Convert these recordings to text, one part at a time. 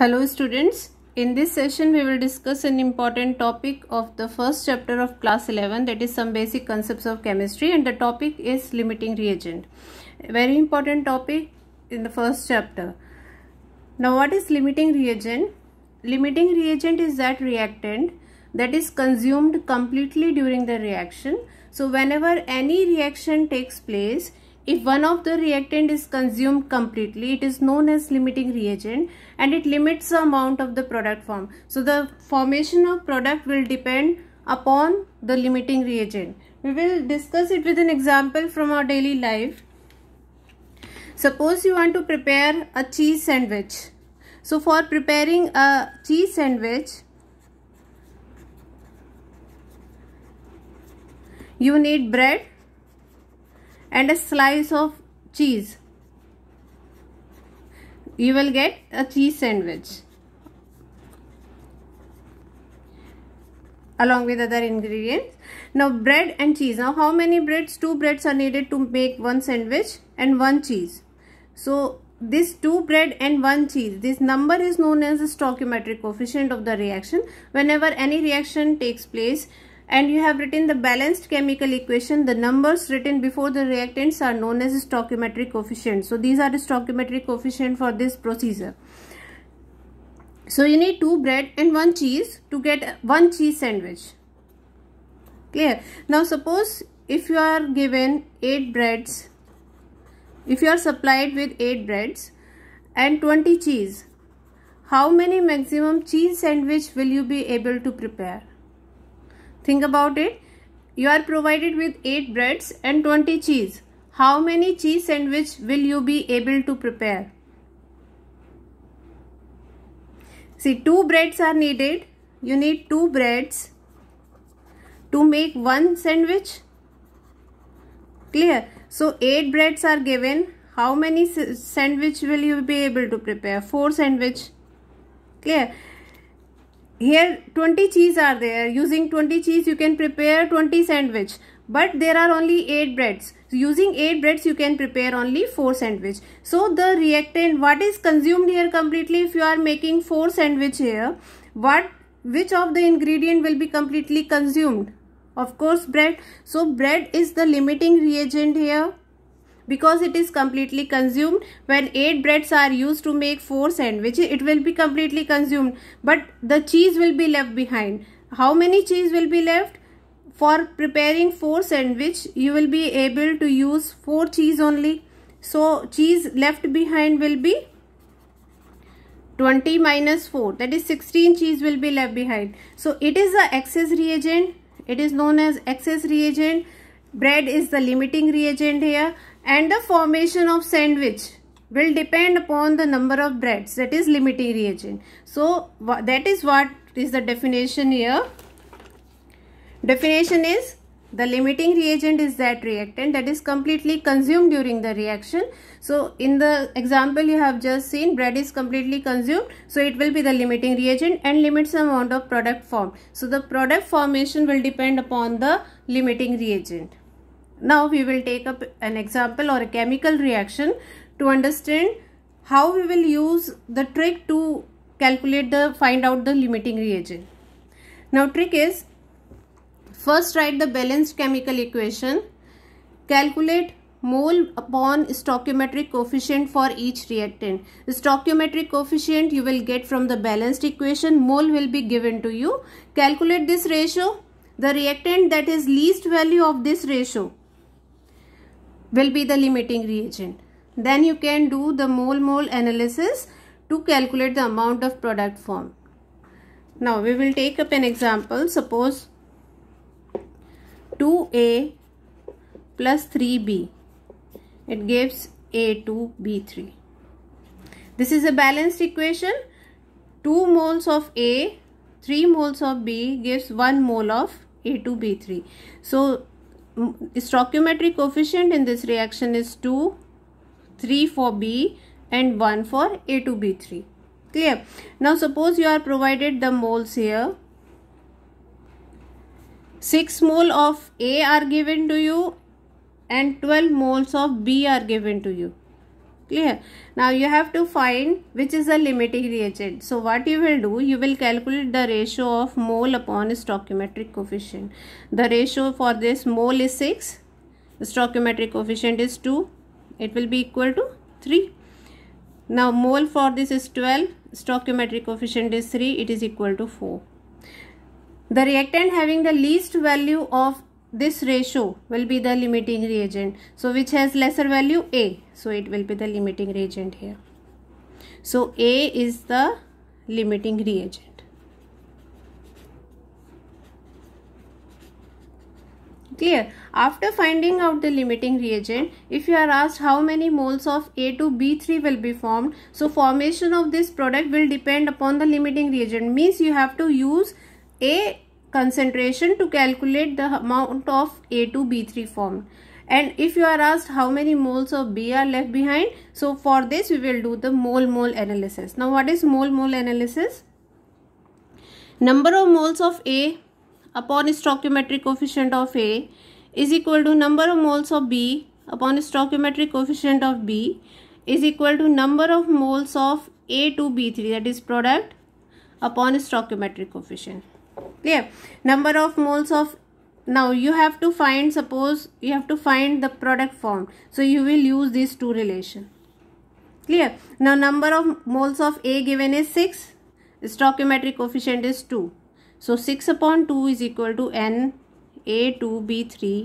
Hello students, in this session we will discuss an important topic of the first chapter of class 11 that is some basic concepts of chemistry and the topic is limiting reagent. Very important topic in the first chapter. Now what is limiting reagent? Limiting reagent is that reactant that is consumed completely during the reaction. So whenever any reaction takes place, if one of the reactant is consumed completely, it is known as limiting reagent and it limits the amount of the product formed. So the formation of product will depend upon the limiting reagent. We will discuss it with an example from our daily life. Suppose you want to prepare a cheese sandwich. So for preparing a cheese sandwich, you need bread and a slice of cheese you will get a cheese sandwich along with other ingredients now bread and cheese now how many breads two breads are needed to make one sandwich and one cheese so this two bread and one cheese this number is known as the stoichiometric coefficient of the reaction whenever any reaction takes place and you have written the balanced chemical equation the numbers written before the reactants are known as stoichiometric coefficients. so these are the stoichiometric coefficient for this procedure so you need two bread and one cheese to get one cheese sandwich clear now suppose if you are given eight breads if you are supplied with eight breads and 20 cheese how many maximum cheese sandwich will you be able to prepare Think about it. You are provided with 8 breads and 20 cheese. How many cheese sandwich will you be able to prepare? See, two breads are needed. You need two breads to make one sandwich. Clear? So, eight breads are given. How many sandwich will you be able to prepare? Four sandwich. Clear? here 20 cheese are there using 20 cheese you can prepare 20 sandwich but there are only 8 breads so using 8 breads you can prepare only 4 sandwich so the reactant what is consumed here completely if you are making 4 sandwich here what which of the ingredient will be completely consumed of course bread so bread is the limiting reagent here because it is completely consumed when 8 breads are used to make 4 sandwiches it will be completely consumed but the cheese will be left behind how many cheese will be left for preparing 4 sandwich you will be able to use 4 cheese only so cheese left behind will be 20 minus 4 that is 16 cheese will be left behind so it is the excess reagent it is known as excess reagent bread is the limiting reagent here and the formation of sandwich will depend upon the number of breads that is limiting reagent. So that is what is the definition here. Definition is the limiting reagent is that reactant that is completely consumed during the reaction. So in the example you have just seen bread is completely consumed. So it will be the limiting reagent and limits the amount of product formed. So the product formation will depend upon the limiting reagent. Now we will take up an example or a chemical reaction to understand how we will use the trick to calculate the find out the limiting reagent. Now trick is first write the balanced chemical equation, calculate mole upon stoichiometric coefficient for each reactant. The stoichiometric coefficient you will get from the balanced equation, mole will be given to you. Calculate this ratio, the reactant that is least value of this ratio will be the limiting reagent. Then you can do the mole-mole analysis to calculate the amount of product formed. Now we will take up an example. Suppose 2A plus 3B. It gives A2, B3. This is a balanced equation. 2 moles of A, 3 moles of B gives 1 mole of A2, B3. So stoichiometric coefficient in this reaction is 2, 3 for B and 1 for A to B3. Clear? Now suppose you are provided the moles here. 6 mole of A are given to you and 12 moles of B are given to you clear now you have to find which is a limiting reagent so what you will do you will calculate the ratio of mole upon stoichiometric coefficient the ratio for this mole is 6 stoichiometric coefficient is 2 it will be equal to 3 now mole for this is 12 stoichiometric coefficient is 3 it is equal to 4 the reactant having the least value of this ratio will be the limiting reagent so which has lesser value a so it will be the limiting reagent here so a is the limiting reagent clear after finding out the limiting reagent if you are asked how many moles of a to b3 will be formed so formation of this product will depend upon the limiting reagent means you have to use a concentration to calculate the amount of A2B3 formed. And if you are asked how many moles of B are left behind, so for this we will do the mole-mole analysis. Now what is mole-mole analysis? Number of moles of A upon stoichiometric coefficient of A is equal to number of moles of B upon stoichiometric coefficient of B is equal to number of moles of A to B3 that is product upon stoichiometric coefficient clear number of moles of now you have to find suppose you have to find the product formed so you will use these two relation clear now number of moles of a given is 6 stoichiometric coefficient is 2 so 6 upon 2 is equal to n a 2 b 3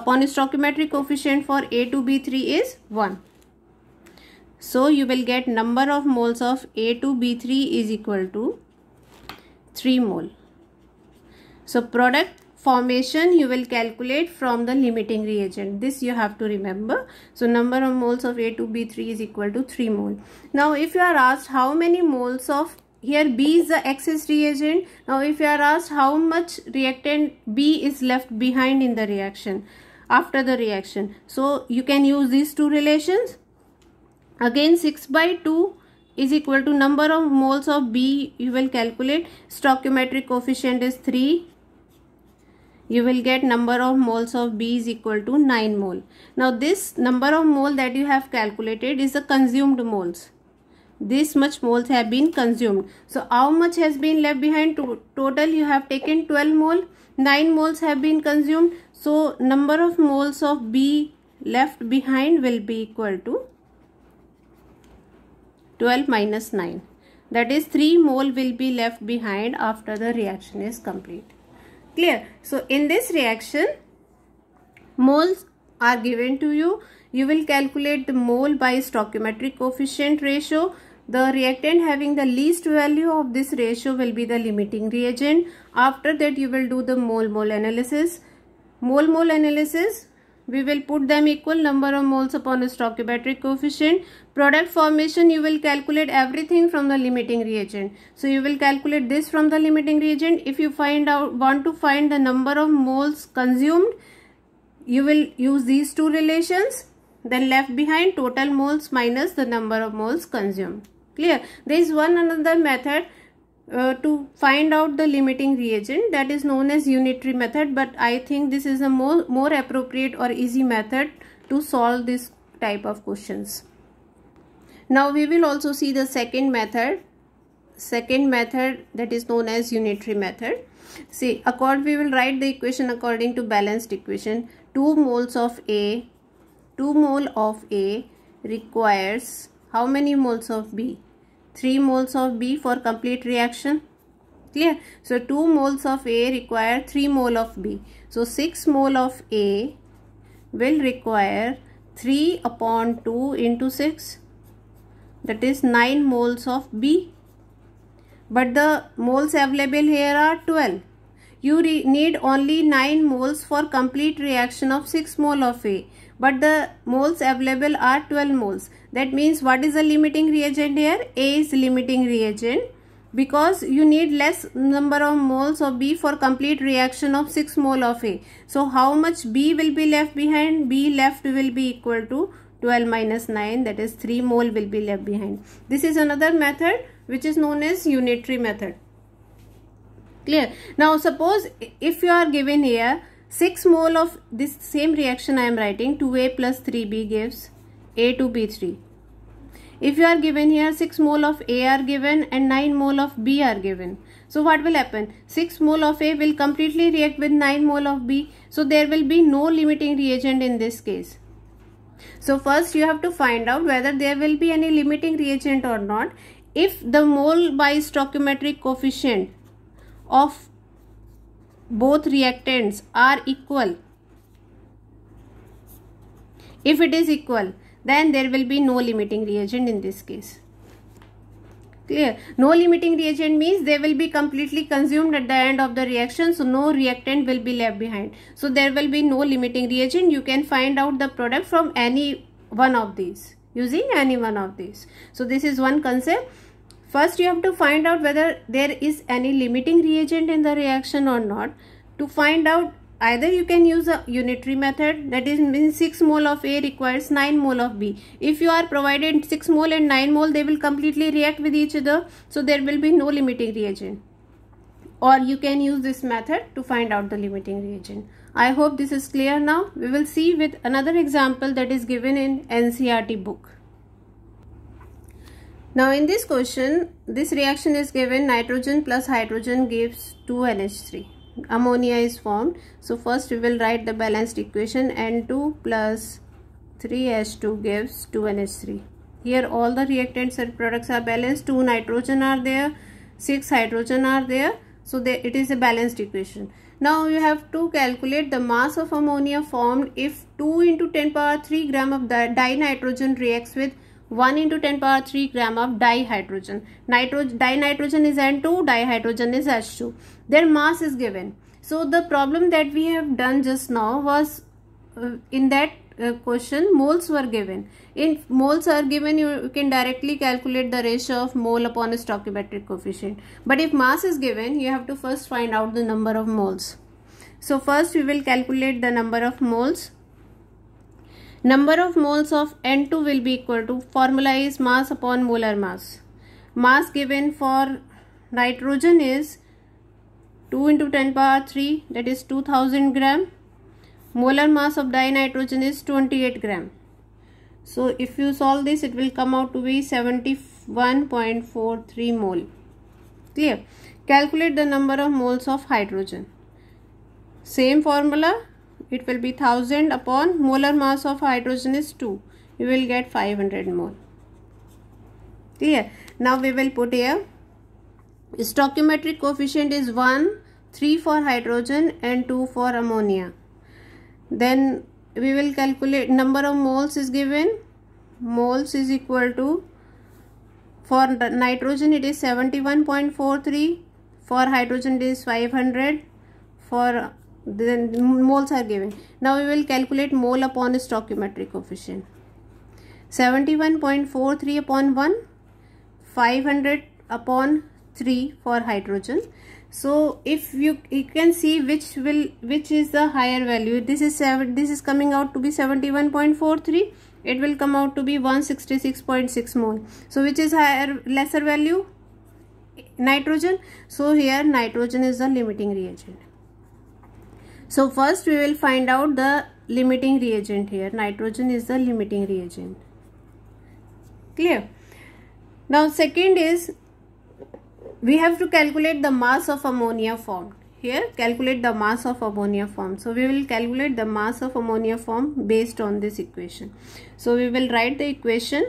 upon stoichiometric coefficient for a 2 b 3 is 1 so you will get number of moles of a 2 b 3 is equal to 3 mole so product formation you will calculate from the limiting reagent. This you have to remember. So number of moles of A to B3 is equal to 3 mole. Now if you are asked how many moles of here B is the excess reagent. Now if you are asked how much reactant B is left behind in the reaction after the reaction. So you can use these two relations. Again 6 by 2 is equal to number of moles of B you will calculate. Stoichiometric coefficient is 3 you will get number of moles of B is equal to 9 mole. Now this number of mole that you have calculated is the consumed moles. This much moles have been consumed. So how much has been left behind? Total you have taken 12 mole. 9 moles have been consumed. So number of moles of B left behind will be equal to 12 minus 9 that is 3 mole will be left behind after the reaction is complete clear so in this reaction moles are given to you you will calculate the mole by stoichiometric coefficient ratio the reactant having the least value of this ratio will be the limiting reagent after that you will do the mole mole analysis mole mole analysis we will put them equal number of moles upon a stoichiometric coefficient product formation you will calculate everything from the limiting reagent so you will calculate this from the limiting reagent if you find out want to find the number of moles consumed you will use these two relations then left behind total moles minus the number of moles consumed clear there is one another method uh, to find out the limiting reagent that is known as unitary method but I think this is a more, more appropriate or easy method to solve this type of questions. Now we will also see the second method second method that is known as unitary method. See, accord we will write the equation according to balanced equation. 2 moles of A, 2 mole of A requires how many moles of B? 3 moles of B for complete reaction. Clear? So 2 moles of A require 3 mole of B. So 6 mole of A will require 3 upon 2 into 6 that is 9 moles of B. But the moles available here are 12. You need only 9 moles for complete reaction of 6 mole of A but the moles available are 12 moles. That means what is the limiting reagent here? A is limiting reagent because you need less number of moles of B for complete reaction of 6 mole of A. So how much B will be left behind? B left will be equal to 12 minus 9 that is 3 mole will be left behind. This is another method which is known as unitary method. Clear? Now suppose if you are given here 6 mole of this same reaction I am writing 2A plus 3B gives A two B3. If you are given here 6 mole of A are given and 9 mole of B are given. So what will happen? 6 mole of A will completely react with 9 mole of B. So there will be no limiting reagent in this case. So first you have to find out whether there will be any limiting reagent or not if the mole by stoichiometric coefficient of both reactants are equal if it is equal then there will be no limiting reagent in this case clear no limiting reagent means they will be completely consumed at the end of the reaction so no reactant will be left behind so there will be no limiting reagent you can find out the product from any one of these using any one of these so this is one concept First you have to find out whether there is any limiting reagent in the reaction or not. To find out either you can use a unitary method that is means 6 mole of A requires 9 mole of B. If you are provided 6 mole and 9 mole they will completely react with each other so there will be no limiting reagent. Or you can use this method to find out the limiting reagent. I hope this is clear now. We will see with another example that is given in NCRT book. Now in this question, this reaction is given nitrogen plus hydrogen gives 2NH3. Ammonia is formed. So first we will write the balanced equation N2 plus 3H2 gives 2NH3. Here all the reactants and products are balanced. 2 nitrogen are there, 6 hydrogen are there. So they, it is a balanced equation. Now you have to calculate the mass of ammonia formed if 2 into 10 power 3 gram of di dinitrogen reacts with 1 into 10 power 3 gram of dihydrogen. Nitrogen, dinitrogen is N2, dihydrogen is H2. Their mass is given. So the problem that we have done just now was uh, in that uh, question moles were given. In moles are given you can directly calculate the ratio of mole upon stoichiometric coefficient. But if mass is given you have to first find out the number of moles. So first we will calculate the number of moles Number of moles of N2 will be equal to formula is mass upon molar mass. Mass given for nitrogen is 2 into 10 power 3 that is 2000 gram. Molar mass of dinitrogen is 28 gram. So if you solve this it will come out to be 71.43 mole. Clear? Calculate the number of moles of hydrogen. Same formula it will be 1000 upon molar mass of hydrogen is 2 you will get 500 mole clear now we will put here stoichiometric coefficient is 1 3 for hydrogen and 2 for ammonia then we will calculate number of moles is given moles is equal to for nitrogen it is 71.43 for hydrogen it is 500 for then moles are given now we will calculate mole upon stoichiometric coefficient 71.43 upon 1 500 upon 3 for hydrogen so if you you can see which will which is the higher value this is 7 this is coming out to be 71.43 it will come out to be 166.6 mole so which is higher lesser value nitrogen so here nitrogen is the limiting reagent so first we will find out the limiting reagent here. Nitrogen is the limiting reagent. Clear? Now second is we have to calculate the mass of ammonia formed. Here calculate the mass of ammonia formed. So we will calculate the mass of ammonia formed based on this equation. So we will write the equation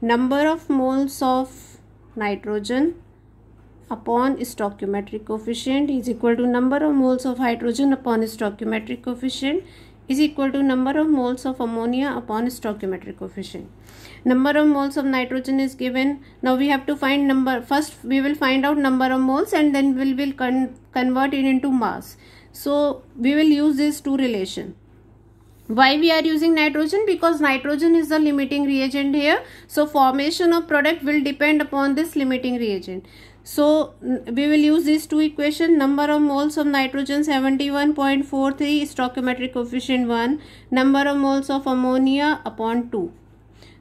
number of moles of nitrogen upon stoichiometric coefficient is equal to number of moles of hydrogen upon stoichiometric coefficient is equal to number of moles of ammonia upon stoichiometric coefficient. Number of moles of nitrogen is given. Now we have to find number. First we will find out number of moles and then we will will con convert it into mass. So we will use these two relation. Why we are using nitrogen? Because nitrogen is the limiting reagent here. So formation of product will depend upon this limiting reagent. So we will use these two equation number of moles of nitrogen 71.43 stoichiometric coefficient 1 number of moles of ammonia upon 2.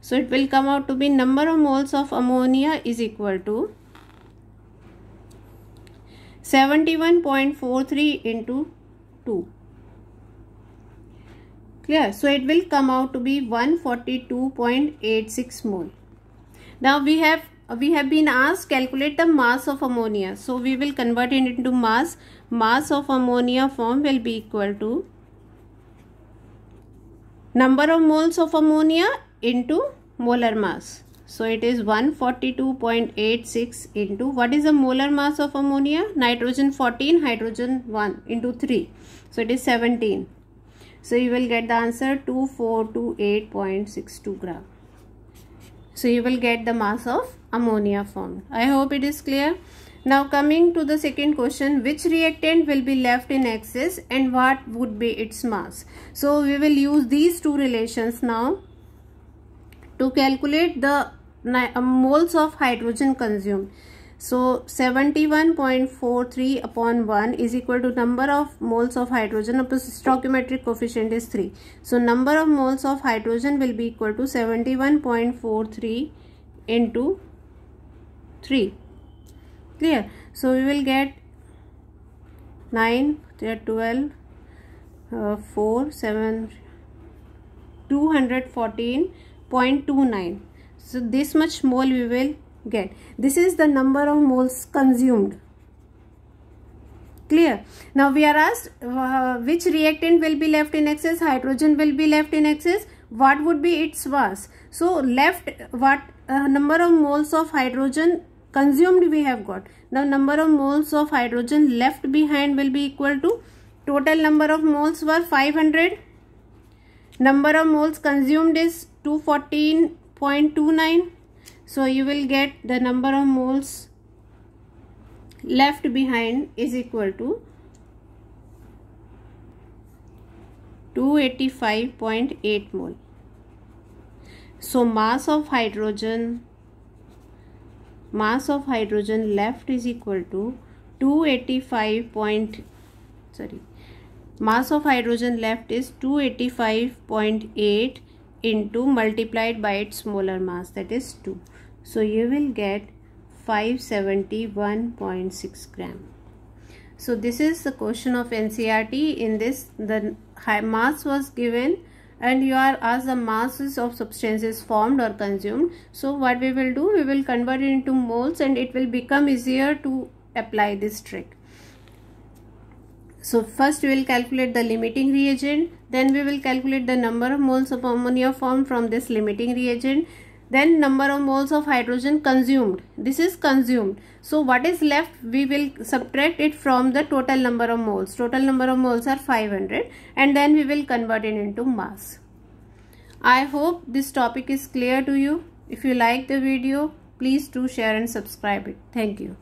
So it will come out to be number of moles of ammonia is equal to 71.43 into 2. Clear? So it will come out to be 142.86 mole. Now we have uh, we have been asked calculate the mass of ammonia so we will convert it into mass mass of ammonia form will be equal to number of moles of ammonia into molar mass so it is 142.86 into what is the molar mass of ammonia nitrogen 14 hydrogen 1 into 3 so it is 17 so you will get the answer 2428.62 gram so you will get the mass of ammonia formed. I hope it is clear. Now coming to the second question, which reactant will be left in excess and what would be its mass? So we will use these two relations now to calculate the moles of hydrogen consumed. So 71.43 upon 1 is equal to number of moles of hydrogen plus stoichiometric coefficient is 3. So number of moles of hydrogen will be equal to 71.43 into 3. Clear? So we will get 9, 12, uh, 4, 7, 214.29. So this much mole we will get this is the number of moles consumed clear now we are asked uh, which reactant will be left in excess hydrogen will be left in excess what would be its mass so left what uh, number of moles of hydrogen consumed we have got now number of moles of hydrogen left behind will be equal to total number of moles were 500 number of moles consumed is 214.29 so you will get the number of moles left behind is equal to 285.8 mole. So mass of hydrogen mass of hydrogen left is equal to 285. Point, sorry mass of hydrogen left is 285.8 into multiplied by its molar mass that is 2 so you will get 571.6 gram. So this is the question of NCRT. In this the mass was given and you are asked the masses of substances formed or consumed. So what we will do, we will convert it into moles and it will become easier to apply this trick. So first we will calculate the limiting reagent, then we will calculate the number of moles of ammonia formed from this limiting reagent then number of moles of hydrogen consumed this is consumed so what is left we will subtract it from the total number of moles total number of moles are 500 and then we will convert it into mass i hope this topic is clear to you if you like the video please do share and subscribe it thank you